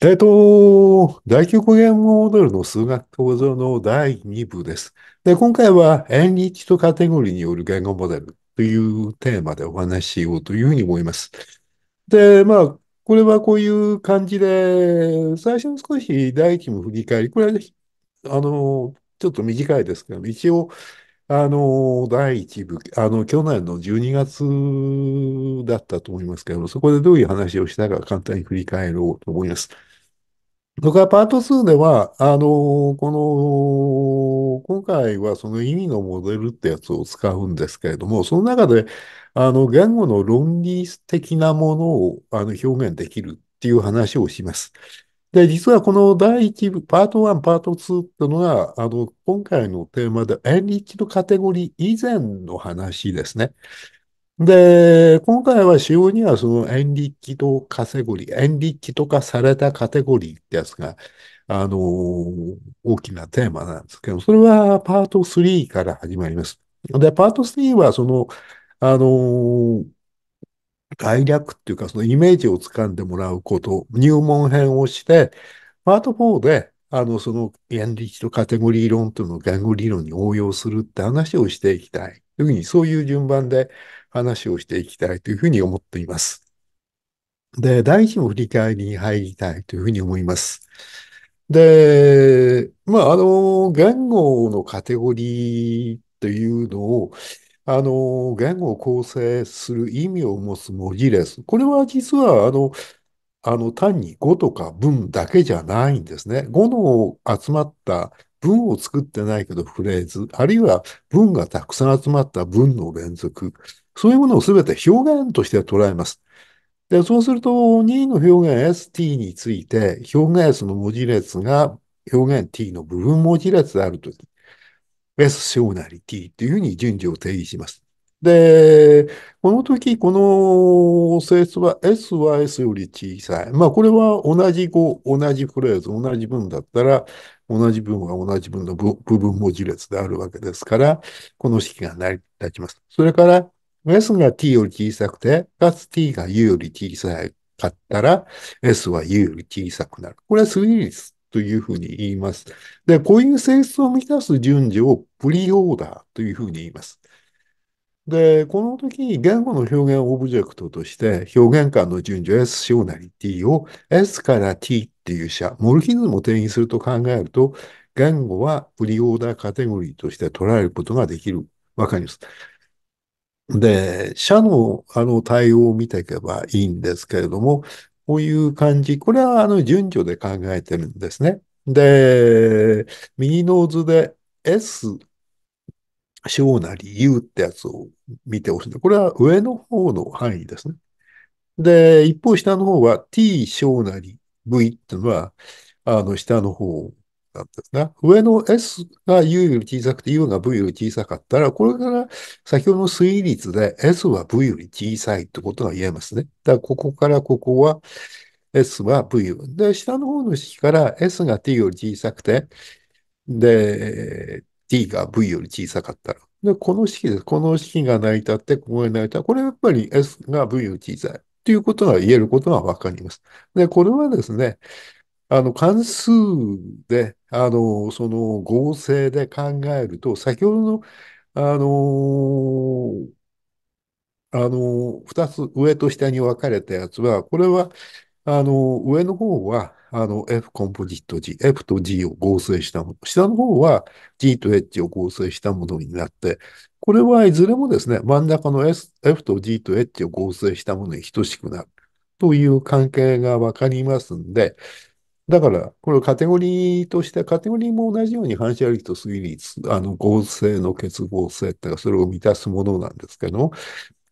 えっ、と、大規模言語モデルの数学構造の第2部です。で、今回は演1とカテゴリーによる言語モデルというテーマでお話ししようというふうに思います。で、まあ、これはこういう感じで、最初に少し第1部振り返り、これは、あの、ちょっと短いですけど、一応、あの、第1部、あの、去年の12月だったと思いますけど、そこでどういう話をしたか簡単に振り返ろうと思います。僕はパート2では、あのこの、今回はその意味のモデルってやつを使うんですけれども、その中で、あの、言語の論理的なものをあの表現できるっていう話をします。で、実はこの第1部、パート1、パート2っていうのが、あの、今回のテーマで、エンリッチドカテゴリー以前の話ですね。で、今回は主要にはそのエンリッキとカテゴリー、エンリッキとかされたカテゴリーってやつが、あのー、大きなテーマなんですけど、それはパート3から始まります。で、パート3はその、あのー、概略っていうか、そのイメージをつかんでもらうこと、入門編をして、パート4で、あの、その、エンリッキとカテゴリー論というのを言語理論に応用するって話をしていきたい。というふうに、そういう順番で、話をしていきたいというふうに思っています。で、第一の振り返りに入りたいというふうに思います。で、まあ、あの、言語のカテゴリーというのを、あの、言語を構成する意味を持つ文字列。これは実は、あの、あの、単に語とか文だけじゃないんですね。語の集まった文を作ってないけどフレーズ、あるいは文がたくさん集まった文の連続。そういうものを全て表現として捉えます。で、そうすると、2位の表現 st について、表現 s の文字列が表現 t の部分文字列であるとき、s 小なり t っていうふうに順序を定義します。で、この時、この性質は S は S より小さい。まあ、これは同じ語、同じフレーズ、同じ文だったら、同じ文は同じ文の部分文字列であるわけですから、この式が成り立ちます。それから、S が t より小さくて、かつ t が u より小さいかったら、S は U より小さくなる。これは推理というふうに言います。で、こういう性質を満たす順序をプリオーダーというふうに言います。で、この時に言語の表現オブジェクトとして、表現間の順序 S 小なり T を S から T っていう者、モルヒズムを定義すると考えると、言語はプリオーダーカテゴリーとして捉えることができる。わかります。で、社のあの対応を見ていけばいいんですけれども、こういう感じ、これはあの順序で考えてるんですね。で、右の図で S 小なり U ってやつを見てほしいんこれは上の方の範囲ですね。で、一方下の方は T 小なり V っていうのは、あの下の方なんですが、上の S が U より小さくて U が V より小さかったら、これから先ほどの推理率で S は V より小さいってことが言えますね。だからここからここは S は V。で、下の方の式から S が T より小さくて、で、t が v より小さかったら。で、この式です。この式が成り立って、ここが成り立って、これやっぱり s が v より小さい。ということが言えることがわかります。で、これはですね、あの関数で、あのその合成で考えると、先ほどの、あのあの2つ上と下に分かれたやつは、これは、あの上の方はあの F コンポジット G、F と G を合成したもの、下の方は G と H を合成したものになって、これはいずれもですね、真ん中の、S、F と G と H を合成したものに等しくなるという関係が分かりますんで、だから、これカテゴリーとして、カテゴリーも同じように反射力と推理、あの合成の結合性っていうか、それを満たすものなんですけど、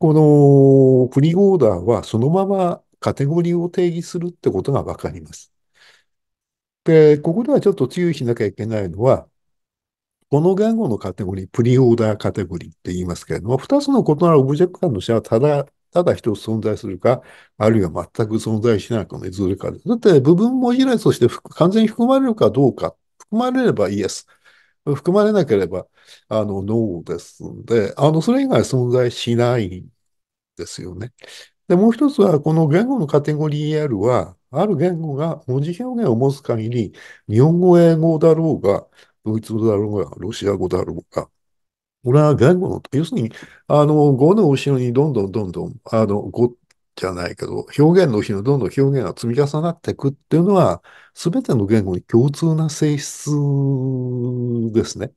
このフリーオーダーはそのままカテゴリーを定義するってことがわかります。で、ここではちょっと注意しなきゃいけないのは、この言語のカテゴリー、プリオーダーカテゴリーって言いますけれども、2つの異なるオブジェクト間の差はただただ一つ存在するか、あるいは全く存在しないかのいずれかです。だって部分文字列として完全に含まれるかどうか、含まれればイエス。含まれなければ、あの、ノーですんで、あの、それ以外存在しないんですよね。で、もう一つは、この言語のカテゴリー ER は、ある言語が文字表現を持つ限り、日本語、英語だろうが、ドイツ語だろうが、ロシア語だろうが、俺は言語の、要するに、あの、語の後ろにどんどんどんどん、あの、語じゃないけど、表現の後ろにどんどん表現が積み重なっていくっていうのは、すべての言語に共通な性質ですね。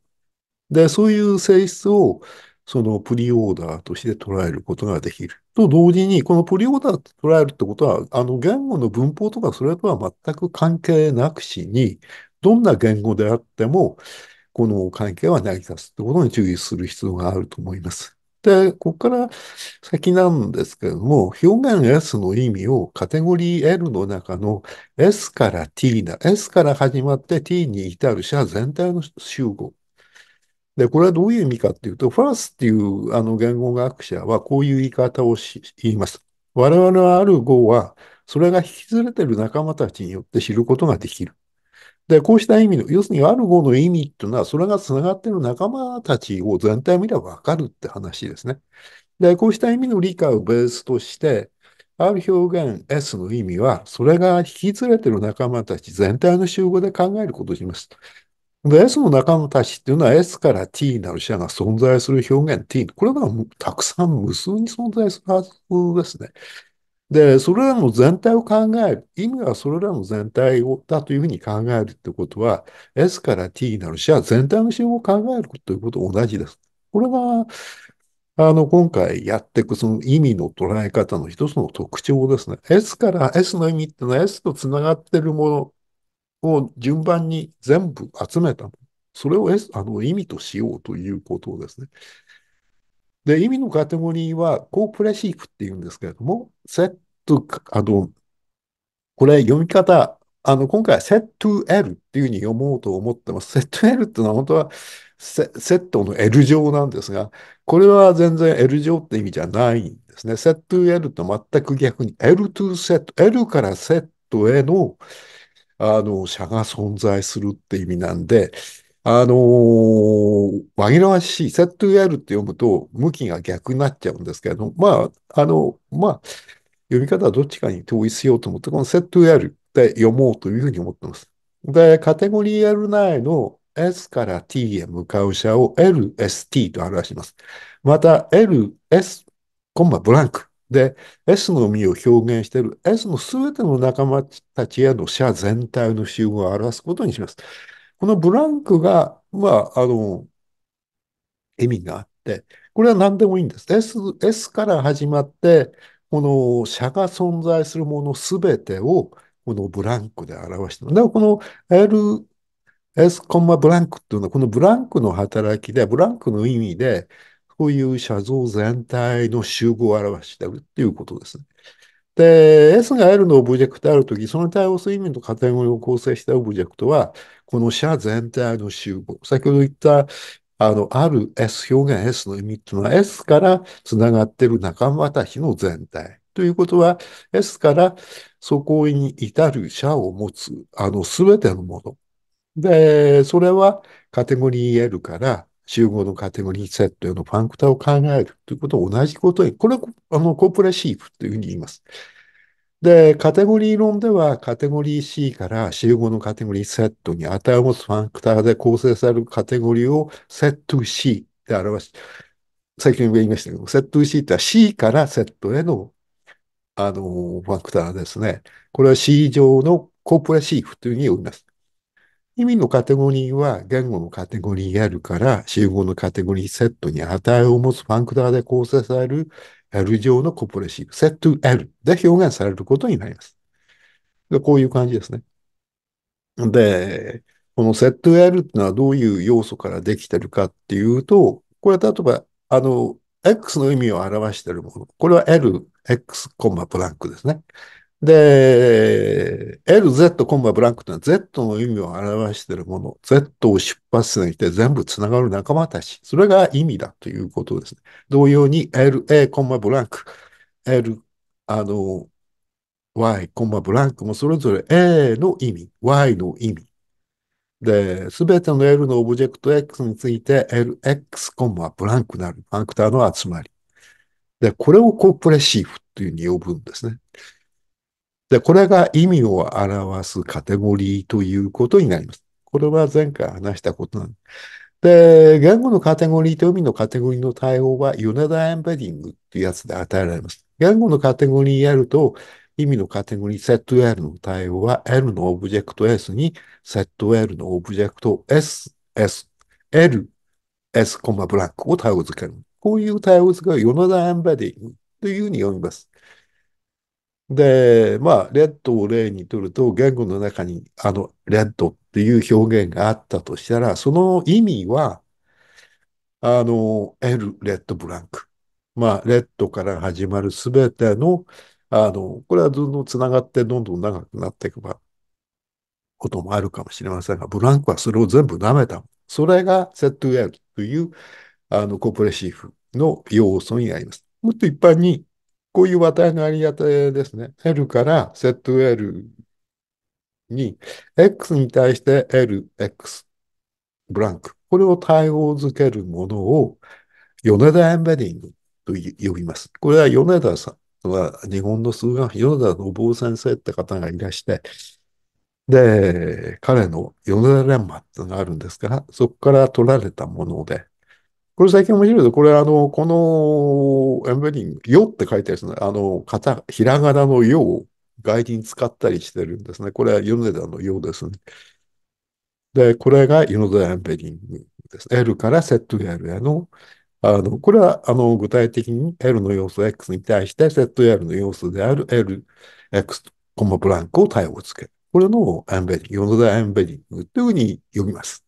で、そういう性質を、そのプリオーダーとして捉えることができる。と同時に、このプリオーダーと捉えるってことは、あの言語の文法とかそれとは全く関係なくしに、どんな言語であっても、この関係は成り立つってことに注意する必要があると思います。で、ここから先なんですけれども、表現 S の意味をカテゴリー L の中の S から T な、S から始まって T に至る者全体の集合。で、これはどういう意味かっていうと、ファースっていうあの言語学者はこういう言い方を言います。我々はある語は、それが引きずれてる仲間たちによって知ることができる。で、こうした意味の、要するにアルゴの意味っていうのは、それが繋がっている仲間たちを全体見ればわかるって話ですね。で、こうした意味の理解をベースとして、ある表現 S の意味は、それが引き連れている仲間たち全体の集合で考えることをします。で、S の仲間たちっていうのは S から T になる者が存在する表現 T。これがたくさん無数に存在するはずですね。で、それらの全体を考える。意味はそれらの全体をだというふうに考えるってことは、S から T になるし、全体の集合を考えるということと同じです。これが、あの、今回やっていくその意味の捉え方の一つの特徴ですね。S から S の意味っていうのは S と繋がっているものを順番に全部集めた。それを S、あの、意味としようということですね。で、意味のカテゴリーは、コープレシークって言うんですけれども、セット、あの、これ読み方、あの、今回、セット L っていうふうに読もうと思ってます。セット L ってのは本当はセ、セットの L 乗なんですが、これは全然 L 乗って意味じゃないんですね。セット L と全く逆に、L とセット、L からセットへの、あの、差が存在するって意味なんで、あのー、紛らわしい、セットやルって読むと、向きが逆になっちゃうんですけれども、まあ、あの、まあ、読み方はどっちかに統一しようと思って、このセットやっで読もうというふうに思ってます。で、カテゴリー L 内の S から T へ向かう車を LST と表します。また、LS、コンマブランクで S の実を表現している S のすべての仲間たちへの社全体の集合を表すことにします。このブランクが、まあ、あの、意味があって、これは何でもいいんです。S、S から始まって、この社が存在するものすべてを、このブランクで表してる。だからこの L、S コンマブランクっていうのは、このブランクの働きで、ブランクの意味で、こういう写像全体の集合を表してるっていうことですね。で、S が L のオブジェクトあるとき、その対応する意味のカテゴリーを構成したオブジェクトは、この社全体の集合。先ほど言った、あの、ある S 表現 S の意味っていうのは、S から繋がってる仲間たちの全体。ということは、S からそこに至る社を持つ、あの、すべてのもの。で、それはカテゴリー L から集合のカテゴリーセットのファンクターを考えるということを同じことに、これはあのコープラシーフというふうに言います。で、カテゴリー論では、カテゴリー C から集合のカテゴリーセットに値を持つファンクターで構成されるカテゴリーをセット C で表し、最近言いましたけど、セット C っては C からセットへの、あの、ファンクターですね。これは C 上のコープラシーフというふうに呼びます。意味のカテゴリーは言語のカテゴリーであるから、集合のカテゴリーセットに値を持つファンクターで構成される L 上のコプポレシーブ、セット L で表現されることになります。でこういう感じですね。で、このセット L ってのはどういう要素からできてるかっていうと、これ例えば、あの、X の意味を表しているもの。これは L、X、コンマブランクですね。で、LZ コンマブランクというのは Z の意味を表しているもの、Z を出発点にして全部つながる仲間たち、それが意味だということですね。同様に LA コンマブランク、L、あの、Y コンマブランクもそれぞれ A の意味、Y の意味。で、すべての L のオブジェクト X について LX コンマブランクなるファクターの集まり。で、これをコープレシーフというふうに呼ぶんですね。で、これが意味を表すカテゴリーということになります。これは前回話したことなんです。で、言語のカテゴリーと海のカテゴリーの対応は、ヨネダエンベディングっていうやつで与えられます。言語のカテゴリーやると、意味のカテゴリー ZL の対応は、L のオブジェクト S に ZL のオブジェクト S、S、L、S、ブラックを対応付ける。こういう対応付けはヨネダエンベディングというふうに読みます。で、まあ、レッドを例にとると、言語の中に、あの、レッドっていう表現があったとしたら、その意味は、あの、L、レッドブランク。まあ、レッドから始まるすべての、あの、これはずっとつながってどんどん長くなっていくこともあるかもしれませんが、ブランクはそれを全部舐めた。それがセットウェルという、あの、コープレシーフの要素になります。もっと一般に、こういう値のあり方ですね。L から ZL に、X に対して LX ブランク。これを対応づけるものを、米田エンベディングと呼びます。これは米田さんは、日本の数学、米田の坊先生って方がいらして、で、彼の米田ンマってのがあるんですから、そこから取られたもので、これ最近面白いです。これあの、このエンベリング、よって書いてあるですあの、型、ひらがなのよを外人使ったりしてるんですね。これはヨネダのようですね。で、これがヨネダエンベリングです。L から ZL への、あの、これはあの具体的に L の要素 X に対して ZL の要素である LX コマブランクを対応つける。これのエンベリング、ヨネダエンベリングというふうに呼びます。